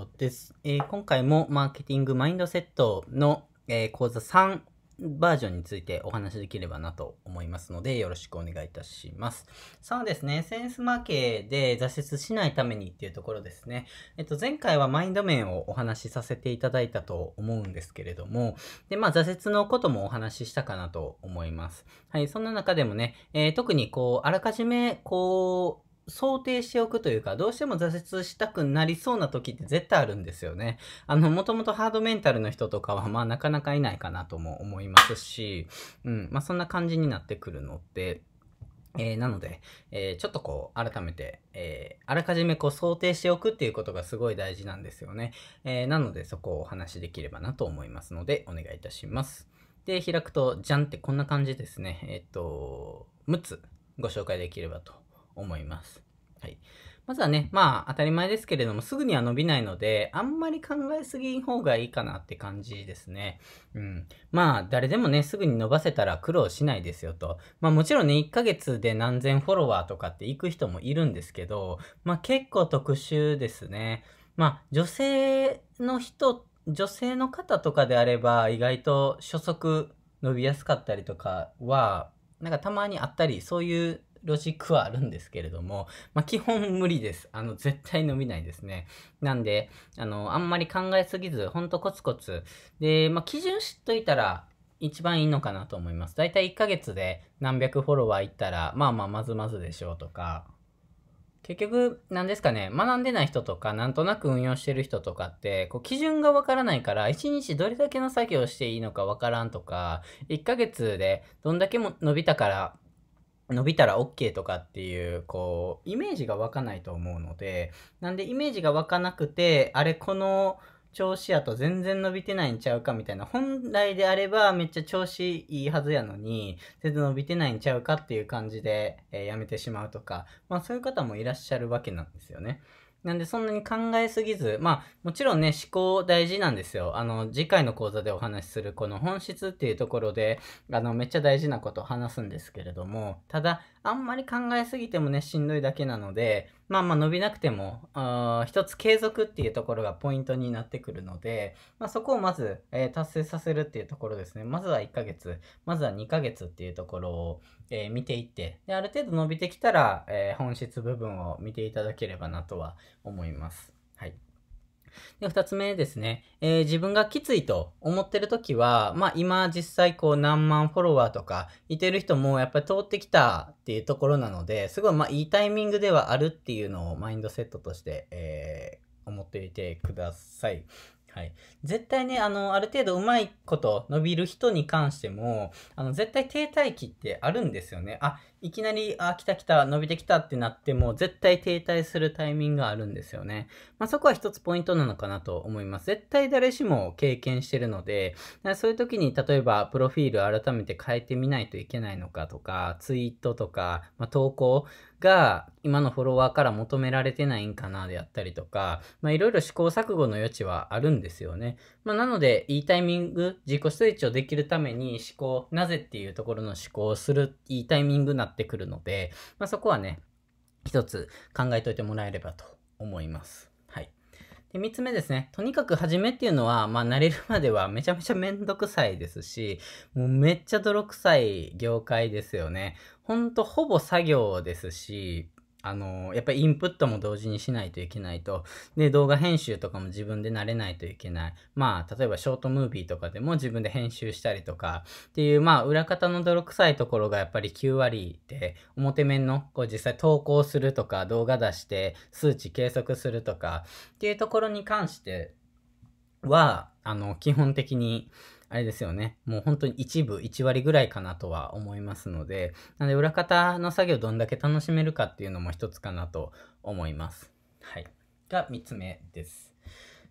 ッです、えー、今回もマーケティングマインドセットの、えー、講座3バージョンについてお話しできればなと思いますのでよろしくお願いいたします。さあですね、SNS マーケーで挫折しないためにっていうところですね。えっと前回はマインド面をお話しさせていただいたと思うんですけれども、でまあ挫折のこともお話ししたかなと思います。はい、そんな中でもね、えー、特にこうあらかじめこう想定しておくというか、どうしても挫折したくなりそうな時って絶対あるんですよね。あの、もともとハードメンタルの人とかは、まあなかなかいないかなとも思いますし、うん、まあそんな感じになってくるので、えー、なので、えー、ちょっとこう、改めて、えー、あらかじめこう想定しておくっていうことがすごい大事なんですよね。えなのでそこをお話しできればなと思いますので、お願いいたします。で、開くと、じゃんってこんな感じですね。えっと、6つご紹介できればと思います。はい。まずはね、まあ当たり前ですけれども、すぐには伸びないので、あんまり考えすぎん方がいいかなって感じですね。うん。まあ誰でもね、すぐに伸ばせたら苦労しないですよと。まあもちろんね、1ヶ月で何千フォロワーとかって行く人もいるんですけど、まあ結構特殊ですね。まあ女性の人、女性の方とかであれば、意外と初速伸びやすかったりとかは、なんかたまにあったり、そういうロジックはあるんですけれども、まあ、基本無理です。あの、絶対伸びないですね。なんで、あの、あんまり考えすぎず、ほんとコツコツ。で、まあ、基準知っといたら、一番いいのかなと思います。だいたい1ヶ月で何百フォロワーいったら、まあまあまずまずでしょうとか、結局、何ですかね、学んでない人とか、なんとなく運用してる人とかって、こう、基準がわからないから、1日どれだけの作業していいのかわからんとか、1ヶ月でどんだけも伸びたから、伸びたら OK とかっていう、こう、イメージが湧かないと思うので、なんでイメージが湧かなくて、あれ、この調子やと全然伸びてないんちゃうかみたいな、本来であればめっちゃ調子いいはずやのに、全然伸びてないんちゃうかっていう感じで、えー、やめてしまうとか、まあそういう方もいらっしゃるわけなんですよね。なんでそんなに考えすぎず、まあもちろんね、思考大事なんですよ。あの、次回の講座でお話しするこの本質っていうところで、あの、めっちゃ大事なことを話すんですけれども、ただ、あんまり考えすぎてもね、しんどいだけなので、まあまあ伸びなくても、一つ継続っていうところがポイントになってくるので、まあそこをまず、えー、達成させるっていうところですね。まずは1ヶ月、まずは2ヶ月っていうところを、えー、見ていって、で、ある程度伸びてきたら、えー、本質部分を見ていただければなとは思います。はい。で、二つ目ですね、えー、自分がきついと思ってる時は、まあ今実際こう何万フォロワーとかいてる人もやっぱり通ってきたっていうところなので、すごいまあいいタイミングではあるっていうのをマインドセットとして、えー、思っていてください。はい、絶対ねあのある程度うまいこと伸びる人に関してもあの絶対停滞期ってあるんですよねあいきなりあ来た来た伸びてきたってなっても絶対停滞するタイミングがあるんですよね、まあ、そこは一つポイントなのかなと思います絶対誰しも経験してるのでそういう時に例えばプロフィール改めて変えてみないといけないのかとかツイートとか、まあ、投稿が今のフォロワーから求められてないんかなであったりとか、まあいろいろ試行錯誤の余地はあるんですよね。まあなので、いいタイミング、自己成長できるために思考、なぜっていうところの思考をするいいタイミングになってくるので、まあそこはね、一つ考えといてもらえればと思います。で、3つ目ですね。とにかく始めっていうのは、まあ、慣れるまではめちゃめちゃめんどくさいですし、もうめっちゃ泥臭い業界ですよね。ほんとほぼ作業ですし、あの、やっぱりインプットも同時にしないといけないと。で、動画編集とかも自分で慣れないといけない。まあ、例えばショートムービーとかでも自分で編集したりとかっていう、まあ、裏方の泥臭いところがやっぱり9割で、表面の、こう実際投稿するとか、動画出して数値計測するとかっていうところに関しては、あの、基本的に、あれですよね、もう本当に一部、1割ぐらいかなとは思いますので、なので裏方の作業どんだけ楽しめるかっていうのも一つかなと思います。はい。が3つ目です。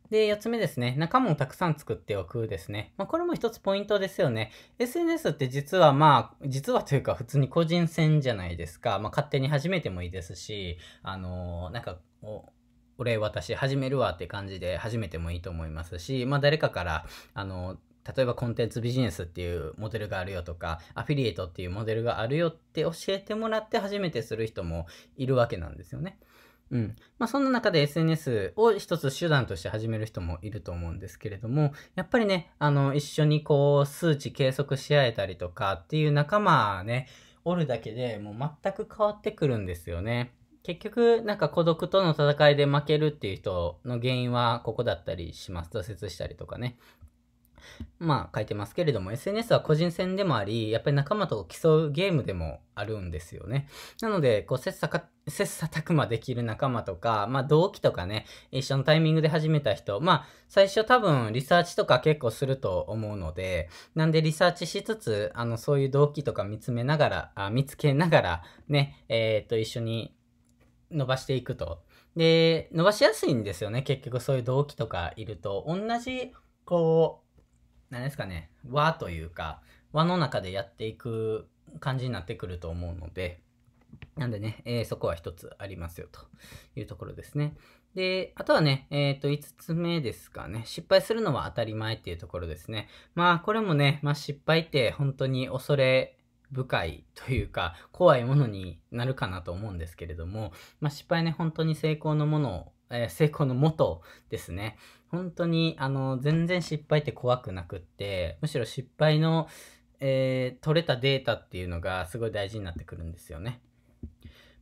で、4つ目ですね。仲間をたくさん作っておくですね。まあ、これも一つポイントですよね。SNS って実はまあ、実はというか普通に個人戦じゃないですか。まあ、勝手に始めてもいいですし、あのー、なんか、お俺私始めるわって感じで始めてもいいと思いますし、まあ、誰かから、あの例えばコンテンツビジネスっていうモデルがあるよとか、アフィリエイトっていうモデルがあるよって教えてもらって初めてする人もいるわけなんですよね。うん。まあ、そんな中で SNS を一つ手段として始める人もいると思うんですけれども、やっぱりね、あの、一緒にこう、数値計測し合えたりとかっていう仲間ね、おるだけでもう全く変わってくるんですよね。結局、なんか孤独との戦いで負けるっていう人の原因はここだったりします。挫折したりとかね。まあ書いてますけれども、SNS は個人戦でもあり、やっぱり仲間と競うゲームでもあるんですよね。なので、こう、切磋か、切磋琢磨できる仲間とか、まあ同期とかね、一緒のタイミングで始めた人、まあ最初多分リサーチとか結構すると思うので、なんでリサーチしつつ、あの、そういう動機とか見つめながら、あ見つけながら、ね、えっ、と、一緒に伸ばしていくと。で、伸ばしやすいんですよね、結局そういう動機とかいると。同じ、こう、何ですかね、和というか、和の中でやっていく感じになってくると思うので、なんでね、えー、そこは一つありますよというところですね。で、あとはね、えっ、ー、と、5つ目ですかね。失敗するのは当たり前っていうところですね。まあ、これもね、まあ、失敗って本当に恐れ深いというか、怖いものになるかなと思うんですけれども、まあ、失敗ね、本当に成功のものを、えー、成功のもとですね。本当に、あの、全然失敗って怖くなくって、むしろ失敗の、えー、取れたデータっていうのがすごい大事になってくるんですよね。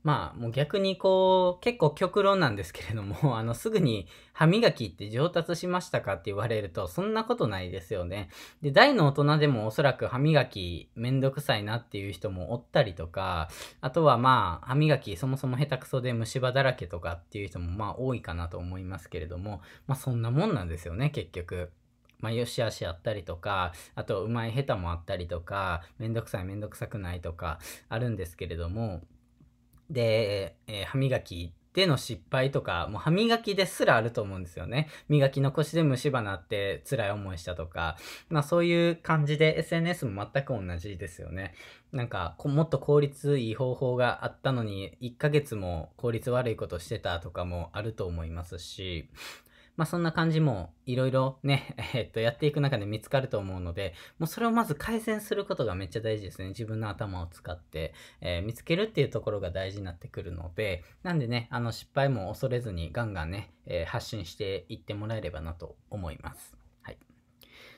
まあ、もう逆にこう、結構極論なんですけれども、あの、すぐに歯磨きって上達しましたかって言われると、そんなことないですよね。で、大の大人でもおそらく歯磨きめんどくさいなっていう人もおったりとか、あとはまあ、歯磨きそもそも下手くそで虫歯だらけとかっていう人もまあ多いかなと思いますけれども、まあそんなもんなんですよね、結局。まあ、よしあしあったりとか、あと、うまい下手もあったりとか、めんどくさいめんどくさくないとか、あるんですけれども、で、えー、歯磨きでの失敗とか、もう歯磨きですらあると思うんですよね。磨き残しで虫歯なって辛い思いしたとか、まあそういう感じで SNS も全く同じですよね。なんか、もっと効率いい方法があったのに、1ヶ月も効率悪いことしてたとかもあると思いますし、まあ、そんな感じもいろいろね、えっと、やっていく中で見つかると思うので、もうそれをまず改善することがめっちゃ大事ですね。自分の頭を使って、えー、見つけるっていうところが大事になってくるので、なんでね、あの、失敗も恐れずにガンガンね、えー、発信していってもらえればなと思います。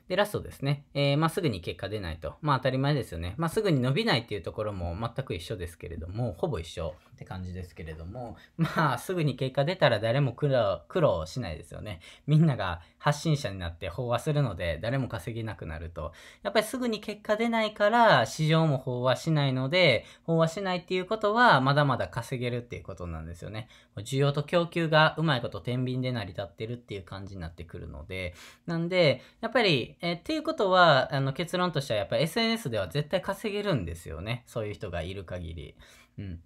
で、ラストですね。えー、まあ、すぐに結果出ないと。まあ、当たり前ですよね。まあ、すぐに伸びないっていうところも全く一緒ですけれども、ほぼ一緒って感じですけれども、まあ、すぐに結果出たら誰も苦労、苦労しないですよね。みんなが発信者になって飽和するので、誰も稼げなくなると。やっぱりすぐに結果出ないから、市場も飽和しないので、飽和しないっていうことは、まだまだ稼げるっていうことなんですよね。需要と供給がうまいこと天秤で成り立ってるっていう感じになってくるので、なんで、やっぱり、えっていうことは、あの、結論としては、やっぱり SNS では絶対稼げるんですよね。そういう人がいる限り。うん。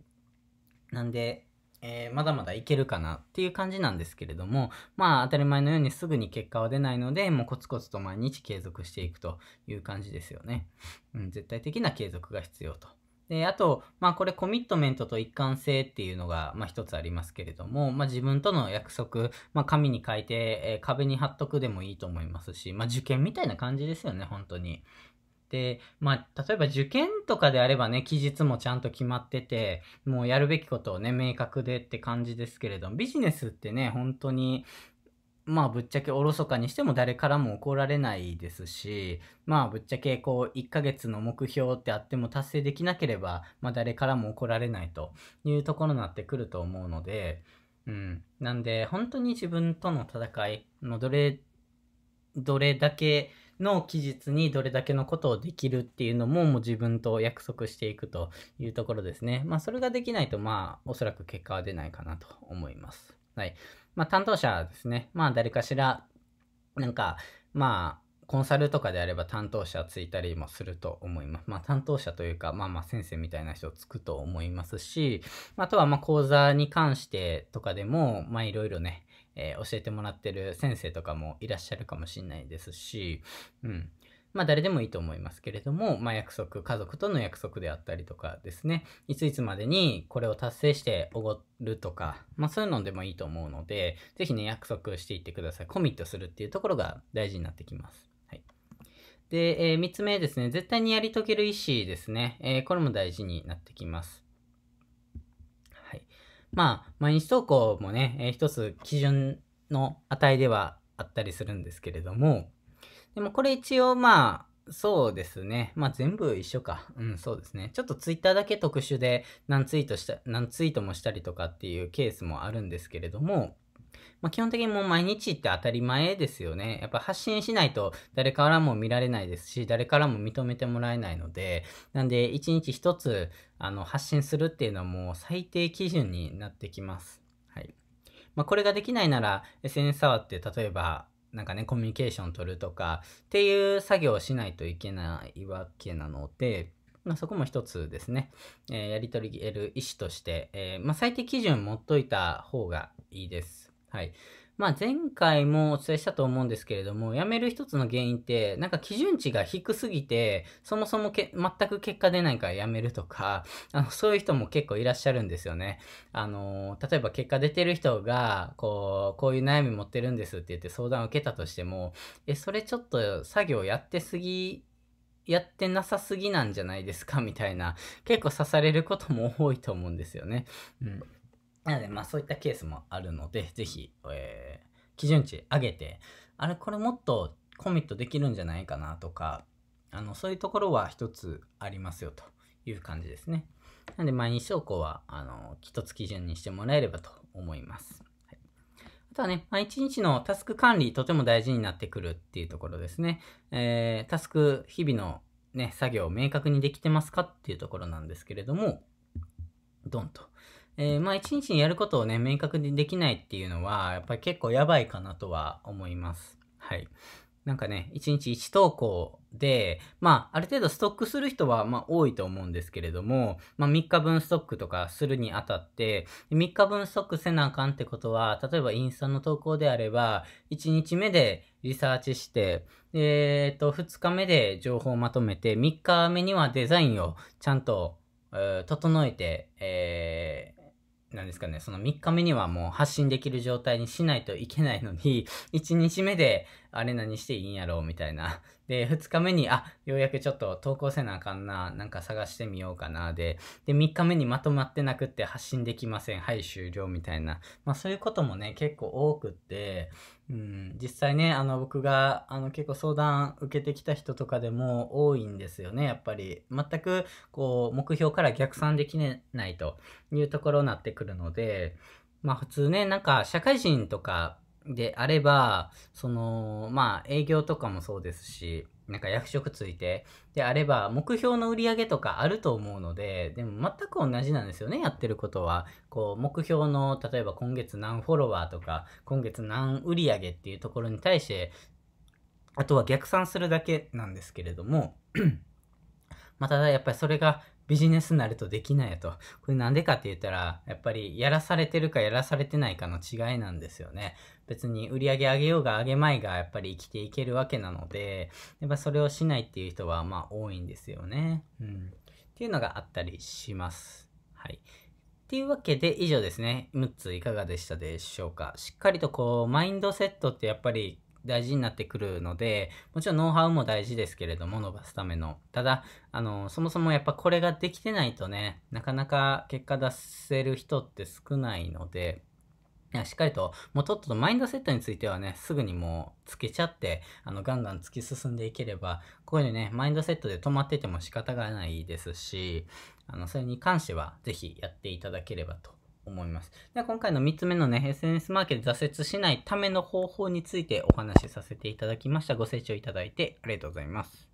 なんで、えー、まだまだいけるかなっていう感じなんですけれども、まあ当たり前のようにすぐに結果は出ないので、もうコツコツと毎日継続していくという感じですよね。うん、絶対的な継続が必要と。で、あと、まあこれコミットメントと一貫性っていうのが、まあ一つありますけれども、まあ自分との約束、まあ紙に書いて、えー、壁に貼っとくでもいいと思いますし、まあ受験みたいな感じですよね、本当に。で、まあ、例えば受験とかであればね、期日もちゃんと決まってて、もうやるべきことをね、明確でって感じですけれども、ビジネスってね、本当に、まあぶっちゃけおろそかにしても誰からも怒られないですし、まあぶっちゃけこう1ヶ月の目標ってあっても達成できなければ、まあ誰からも怒られないというところになってくると思うので、うん。なんで本当に自分との戦い、のどれ、どれだけの期日にどれだけのことをできるっていうのももう自分と約束していくというところですね。まあそれができないとまあおそらく結果は出ないかなと思います。はい。まあ担当者ですね。まあ誰かしら、なんか、まあコンサルとかであれば担当者ついたりもすると思います。まあ担当者というか、まあまあ先生みたいな人つくと思いますし、あとはまあ講座に関してとかでも、まあいろいろね、えー、教えてもらってる先生とかもいらっしゃるかもしれないですし、うん。まあ誰でもいいと思いますけれども、まあ約束、家族との約束であったりとかですね、いついつまでにこれを達成しておごるとか、まあそういうのでもいいと思うので、ぜひね、約束していってください。コミットするっていうところが大事になってきます。はい。で、えー、3つ目ですね、絶対にやり遂げる意思ですね、えー、これも大事になってきます。まあ、毎日投稿もね、えー、一つ基準の値ではあったりするんですけれども、でもこれ一応まあ、そうですね。まあ全部一緒か。うん、そうですね。ちょっとツイッターだけ特殊で何ツイートした、何ツイートもしたりとかっていうケースもあるんですけれども、まあ、基本的にもう毎日って当たり前ですよね。やっぱ発信しないと誰からも見られないですし、誰からも認めてもらえないので、なんで一日一つあの発信するっていうのはもう最低基準になってきます。はい。まあ、これができないなら SNS 触って例えばなんかね、コミュニケーション取るとかっていう作業をしないといけないわけなので、まあ、そこも一つですね、えー、やり取り得る意思として、えー、まあ、最低基準持っといた方がいいです。はい。まあ前回もお伝えしたと思うんですけれども、辞める一つの原因って、なんか基準値が低すぎて、そもそもけ全く結果出ないから辞めるとか、あのそういう人も結構いらっしゃるんですよね。あの、例えば結果出てる人が、こう、こういう悩み持ってるんですって言って相談を受けたとしても、え、それちょっと作業やってすぎやってなさすぎなんじゃないですかみたいな、結構刺されることも多いと思うんですよね。うん。なので、まあそういったケースもあるので、ぜひ、えー、基準値上げて、あれ、これもっとコミットできるんじゃないかなとか、あの、そういうところは一つありますよという感じですね。なので、毎日証拠は、あの、一つ基準にしてもらえればと思います。はい、あとはね、まあ、日のタスク管理とても大事になってくるっていうところですね。えー、タスク、日々のね、作業を明確にできてますかっていうところなんですけれども、ドンと。えー、まあ一日にやることをね、明確にできないっていうのは、やっぱり結構やばいかなとは思います。はい。なんかね、1日1投稿で、まあ、ある程度ストックする人は、まあ、多いと思うんですけれども、まあ、3日分ストックとかするにあたって、3日分ストックせなあかんってことは、例えばインスタの投稿であれば、1日目でリサーチして、えっ、と、2日目で情報をまとめて、3日目にはデザインをちゃんと、えー、整えて、えーなんですかね、その3日目にはもう発信できる状態にしないといけないのに、1日目であれ何していいんやろうみたいなで、2日目に、あ、ようやくちょっと投稿せなあかんな、なんか探してみようかな、で、で、3日目にまとまってなくって発信できません、はい、終了、みたいな。まあそういうこともね、結構多くって、うん、実際ね、あの、僕が、あの、結構相談受けてきた人とかでも多いんですよね、やっぱり。全く、こう、目標から逆算できないというところになってくるので、まあ普通ね、なんか社会人とかであれば、その、まあ、営業とかもそうですし、なんか役職ついて、であれば、目標の売り上げとかあると思うので、でも全く同じなんですよね、やってることは。こう、目標の、例えば今月何フォロワーとか、今月何売り上げっていうところに対して、あとは逆算するだけなんですけれども、まあ、ただやっぱりそれがビジネスになるとできないやと。これなんでかって言ったら、やっぱりやらされてるかやらされてないかの違いなんですよね。別に売り上げ上げようが上げまいがやっぱり生きていけるわけなので、やっぱそれをしないっていう人はまあ多いんですよね。うん。っていうのがあったりします。はい。っていうわけで以上ですね。6ついかがでしたでしょうか。しっかりとこう、マインドセットってやっぱり大事になってくるので、もちろんノウハウも大事ですけれども、伸ばすための。ただ、あの、そもそもやっぱこれができてないとね、なかなか結果出せる人って少ないので、しっかりと、もうとっととマインドセットについてはね、すぐにもうつけちゃって、あの、ガンガン突き進んでいければ、こういうね、マインドセットで止まってても仕方がないですし、あの、それに関しては、ぜひやっていただければと思います。では今回の3つ目のね、SNS マーケット挫折しないための方法についてお話しさせていただきました。ご清聴いただいてありがとうございます。